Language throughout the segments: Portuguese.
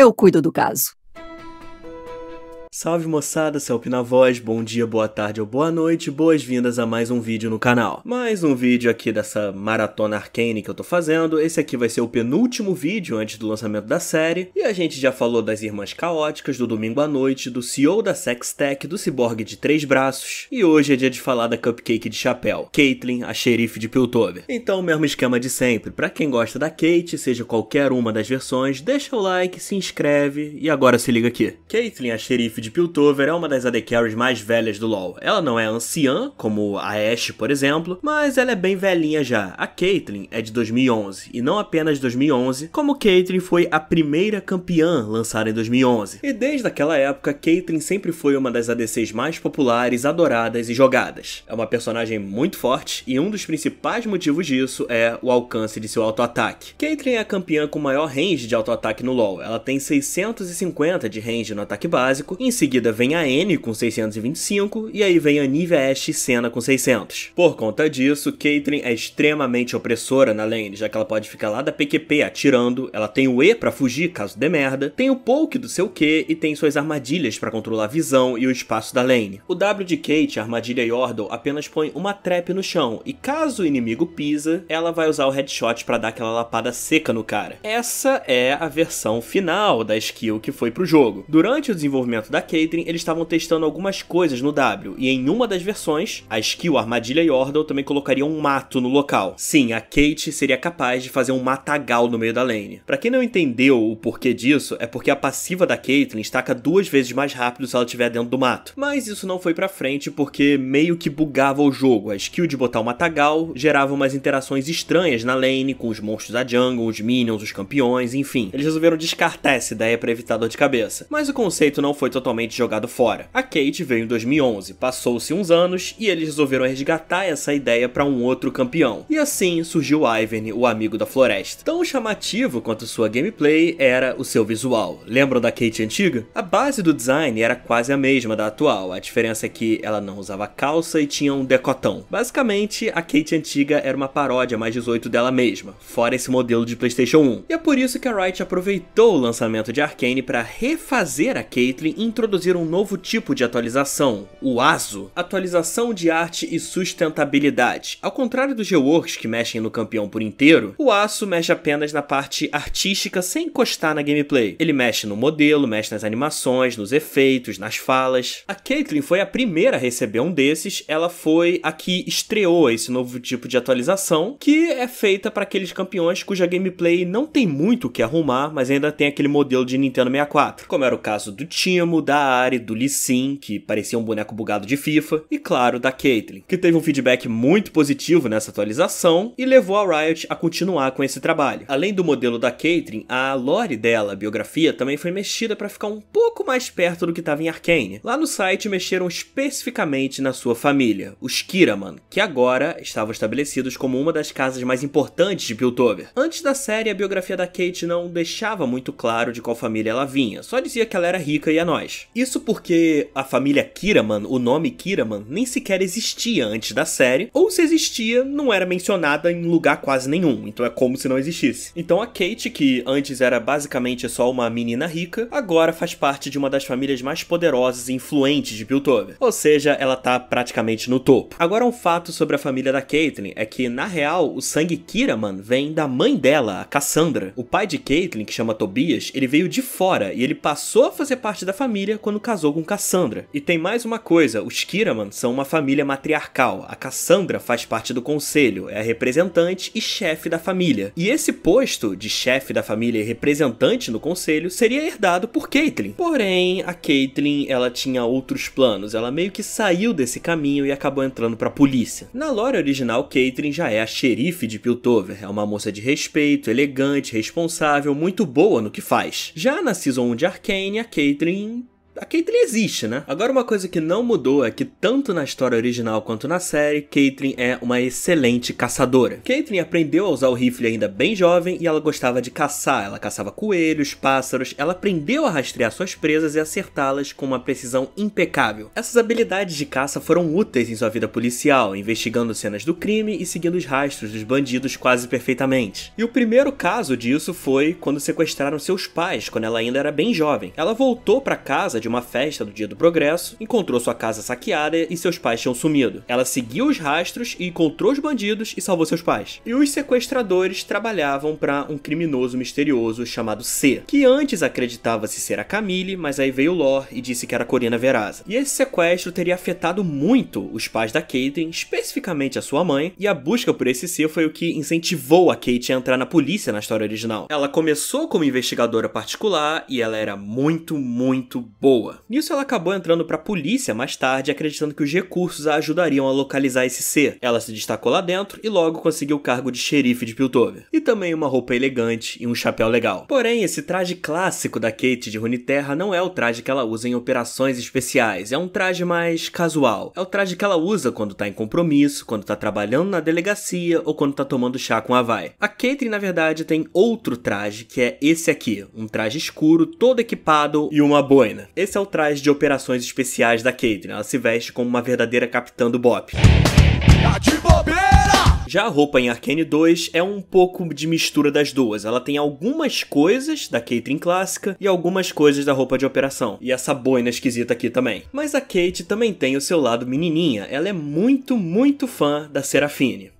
Eu cuido do caso. Salve moçada, Celp na voz, bom dia, boa tarde ou boa noite, boas-vindas a mais um vídeo no canal. Mais um vídeo aqui dessa maratona arcane que eu tô fazendo, esse aqui vai ser o penúltimo vídeo antes do lançamento da série, e a gente já falou das Irmãs Caóticas, do Domingo à Noite, do CEO da Sextech, do Ciborgue de Três Braços, e hoje é dia de falar da Cupcake de Chapéu, Caitlyn, a xerife de Piltover. Então o mesmo esquema de sempre, pra quem gosta da Kate, seja qualquer uma das versões, deixa o like, se inscreve, e agora se liga aqui. Caitlyn, a xerife de de Piltover é uma das AD Carries mais velhas do LoL. Ela não é anciã, como a Ashe, por exemplo, mas ela é bem velhinha já. A Caitlyn é de 2011, e não apenas 2011, como Caitlyn foi a primeira campeã lançada em 2011. E desde aquela época, Caitlyn sempre foi uma das ADCs mais populares, adoradas e jogadas. É uma personagem muito forte, e um dos principais motivos disso é o alcance de seu auto-ataque. Caitlyn é a campeã com maior range de auto-ataque no LoL. Ela tem 650 de range no ataque básico, e em seguida vem a N com 625 e aí vem a Nivea Ash Senna com 600. Por conta disso, Caitlyn é extremamente opressora na lane, já que ela pode ficar lá da PQP atirando, ela tem o E para fugir caso dê merda, tem o poke do seu Q e tem suas armadilhas para controlar a visão e o espaço da lane. O W de Kate, armadilha armadilha Yordle, apenas põe uma trap no chão e caso o inimigo pisa, ela vai usar o headshot para dar aquela lapada seca no cara. Essa é a versão final da skill que foi pro jogo. Durante o desenvolvimento da da Caitlyn, eles estavam testando algumas coisas no W, e em uma das versões, a skill Armadilha e Ordal também colocaria um mato no local. Sim, a Kate seria capaz de fazer um matagal no meio da lane. Pra quem não entendeu o porquê disso, é porque a passiva da Caitlyn estaca duas vezes mais rápido se ela estiver dentro do mato. Mas isso não foi pra frente porque meio que bugava o jogo. A skill de botar o matagal gerava umas interações estranhas na lane com os monstros da jungle, os minions, os campeões, enfim. Eles resolveram descartar essa ideia pra evitar dor de cabeça. Mas o conceito não foi totalmente eventualmente jogado fora. A Kate veio em 2011, passou-se uns anos e eles resolveram resgatar essa ideia para um outro campeão. E assim surgiu Ivern, o amigo da floresta. Tão chamativo quanto sua gameplay era o seu visual. Lembram da Kate antiga? A base do design era quase a mesma da atual, a diferença é que ela não usava calça e tinha um decotão. Basicamente, a Kate antiga era uma paródia mais 18 dela mesma, fora esse modelo de PlayStation 1. E é por isso que a Wright aproveitou o lançamento de Arkane para refazer a Caitlyn, introduzir um novo tipo de atualização, o ASO, atualização de arte e sustentabilidade. Ao contrário dos reworks que mexem no campeão por inteiro, o ASO mexe apenas na parte artística sem encostar na gameplay. Ele mexe no modelo, mexe nas animações, nos efeitos, nas falas. A Caitlyn foi a primeira a receber um desses, ela foi a que estreou esse novo tipo de atualização, que é feita para aqueles campeões cuja gameplay não tem muito o que arrumar, mas ainda tem aquele modelo de Nintendo 64, como era o caso do Timo, da Ari, do Lee Sin, que parecia um boneco bugado de FIFA, e claro, da Caitlyn, que teve um feedback muito positivo nessa atualização e levou a Riot a continuar com esse trabalho. Além do modelo da Caitlyn, a lore dela, a biografia, também foi mexida para ficar um pouco mais perto do que estava em Arcane. Lá no site mexeram especificamente na sua família, os Kiraman, que agora estavam estabelecidos como uma das casas mais importantes de Piltover. Antes da série, a biografia da Kate não deixava muito claro de qual família ela vinha, só dizia que ela era rica e a nós. Isso porque a família Kiraman, o nome Kiraman, nem sequer existia antes da série, ou se existia, não era mencionada em lugar quase nenhum, então é como se não existisse. Então a Kate, que antes era basicamente só uma menina rica, agora faz parte de uma das famílias mais poderosas e influentes de Piltover. Ou seja, ela tá praticamente no topo. Agora um fato sobre a família da Caitlyn é que, na real, o sangue Kiraman vem da mãe dela, a Cassandra. O pai de Caitlyn, que chama Tobias, ele veio de fora e ele passou a fazer parte da família família quando casou com Cassandra. E tem mais uma coisa, os Kiraman são uma família matriarcal. A Cassandra faz parte do conselho, é a representante e chefe da família. E esse posto de chefe da família e representante no conselho seria herdado por Caitlyn. Porém, a Caitlyn, ela tinha outros planos, ela meio que saiu desse caminho e acabou entrando pra polícia. Na lore original, Caitlyn já é a xerife de Piltover, é uma moça de respeito, elegante, responsável, muito boa no que faz. Já na Season 1 de Arcane, a Caitlyn a Caitlyn existe, né? Agora, uma coisa que não mudou é que, tanto na história original quanto na série, Caitlyn é uma excelente caçadora. Caitlyn aprendeu a usar o rifle ainda bem jovem e ela gostava de caçar. Ela caçava coelhos, pássaros, ela aprendeu a rastrear suas presas e acertá-las com uma precisão impecável. Essas habilidades de caça foram úteis em sua vida policial, investigando cenas do crime e seguindo os rastros dos bandidos quase perfeitamente. E o primeiro caso disso foi quando sequestraram seus pais, quando ela ainda era bem jovem. Ela voltou para casa de uma festa do Dia do Progresso, encontrou sua casa saqueada e seus pais tinham sumido. Ela seguiu os rastros e encontrou os bandidos e salvou seus pais. E os sequestradores trabalhavam para um criminoso misterioso chamado C, que antes acreditava-se ser a Camille, mas aí veio Lore e disse que era Corina Veraza. E esse sequestro teria afetado muito os pais da Caitlyn, especificamente a sua mãe, e a busca por esse C foi o que incentivou a Kate a entrar na polícia na história original. Ela começou como investigadora particular e ela era muito, muito boa boa. Nisso ela acabou entrando para a polícia mais tarde, acreditando que os recursos a ajudariam a localizar esse ser. Ela se destacou lá dentro e logo conseguiu o cargo de xerife de Piltover. E também uma roupa elegante e um chapéu legal. Porém, esse traje clássico da Kate de Runeterra não é o traje que ela usa em operações especiais, é um traje mais casual. É o traje que ela usa quando tá em compromisso, quando tá trabalhando na delegacia ou quando tá tomando chá com a Vai. A Kate na verdade, tem outro traje, que é esse aqui, um traje escuro, todo equipado e uma boina. Esse é o traje de operações especiais da Caitlyn. Ela se veste como uma verdadeira capitã do Bop. Tá Já a roupa em Arcane 2 é um pouco de mistura das duas. Ela tem algumas coisas da Caitlyn clássica e algumas coisas da roupa de operação. E essa boina esquisita aqui também. Mas a Kate também tem o seu lado menininha. Ela é muito, muito fã da Serafine.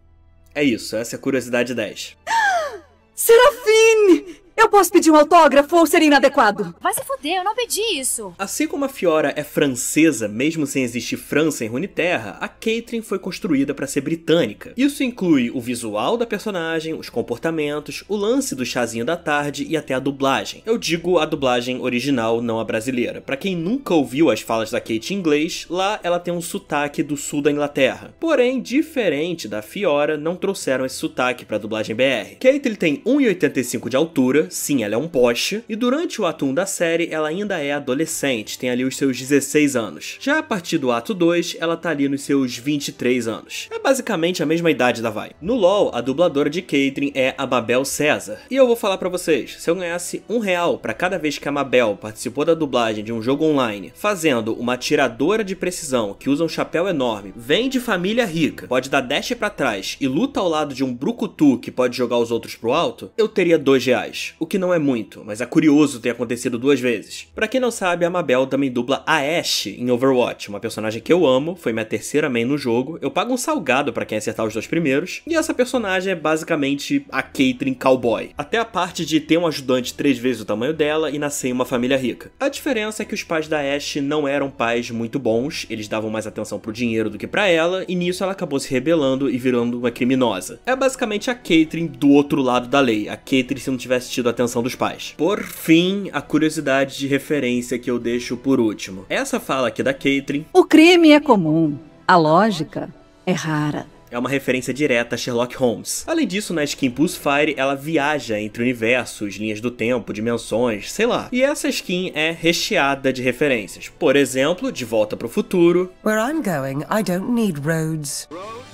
É isso, essa é a curiosidade 10. Serafine! Eu posso pedir um autógrafo ou seria inadequado? Vai se fuder, eu não pedi isso. Assim como a Fiora é francesa, mesmo sem existir França em Runeterra, a Caitlyn foi construída para ser britânica. Isso inclui o visual da personagem, os comportamentos, o lance do chazinho da tarde e até a dublagem. Eu digo a dublagem original, não a brasileira. Para quem nunca ouviu as falas da Kate em inglês, lá ela tem um sotaque do sul da Inglaterra. Porém, diferente da Fiora, não trouxeram esse sotaque para a dublagem BR. Caitlyn tem 1,85 de altura, sim, ela é um poste, e durante o ato 1 da série ela ainda é adolescente, tem ali os seus 16 anos. Já a partir do ato 2, ela tá ali nos seus 23 anos. É basicamente a mesma idade da Vai. No LoL, a dubladora de Caitlyn é a Mabel César. E eu vou falar para vocês, se eu ganhasse um real para cada vez que a Mabel participou da dublagem de um jogo online, fazendo uma tiradora de precisão que usa um chapéu enorme, vem de família rica, pode dar dash para trás e luta ao lado de um brucutu que pode jogar os outros pro alto, eu teria dois reais o que não é muito, mas é curioso ter acontecido duas vezes. Para quem não sabe, a Mabel também dubla a Ashe em Overwatch, uma personagem que eu amo, foi minha terceira main no jogo, eu pago um salgado para quem acertar os dois primeiros, e essa personagem é basicamente a Caitlyn Cowboy. Até a parte de ter um ajudante três vezes o tamanho dela e nascer em uma família rica. A diferença é que os pais da Ashe não eram pais muito bons, eles davam mais atenção pro dinheiro do que para ela, e nisso ela acabou se rebelando e virando uma criminosa. É basicamente a Caitlyn do outro lado da lei, a Caitlyn se não tivesse tido a atenção dos pais. Por fim, a curiosidade de referência que eu deixo por último. Essa fala aqui da Caitlyn. O crime é comum, a lógica é rara é uma referência direta a Sherlock Holmes. Além disso, na skin Pulse Fire, ela viaja entre universos, linhas do tempo, dimensões, sei lá. E essa skin é recheada de referências. Por exemplo, De Volta para o Futuro. Where I'm going, I don't need roads. roads?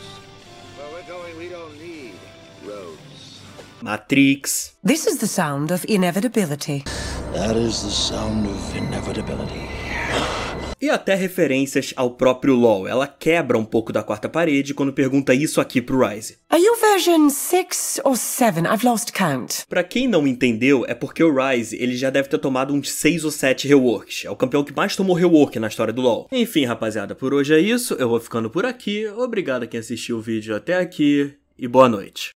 Matrix. This is the sound of inevitability. That is the sound of inevitability. E até referências ao próprio LoL. Ela quebra um pouco da quarta parede quando pergunta isso aqui pro Rise. Are you version 6 or 7? I've lost count. Pra quem não entendeu, é porque o Rise ele já deve ter tomado uns 6 ou 7 reworks. É o campeão que mais tomou rework na história do LoL. Enfim, rapaziada, por hoje é isso. Eu vou ficando por aqui. Obrigado a quem assistiu o vídeo até aqui e boa noite.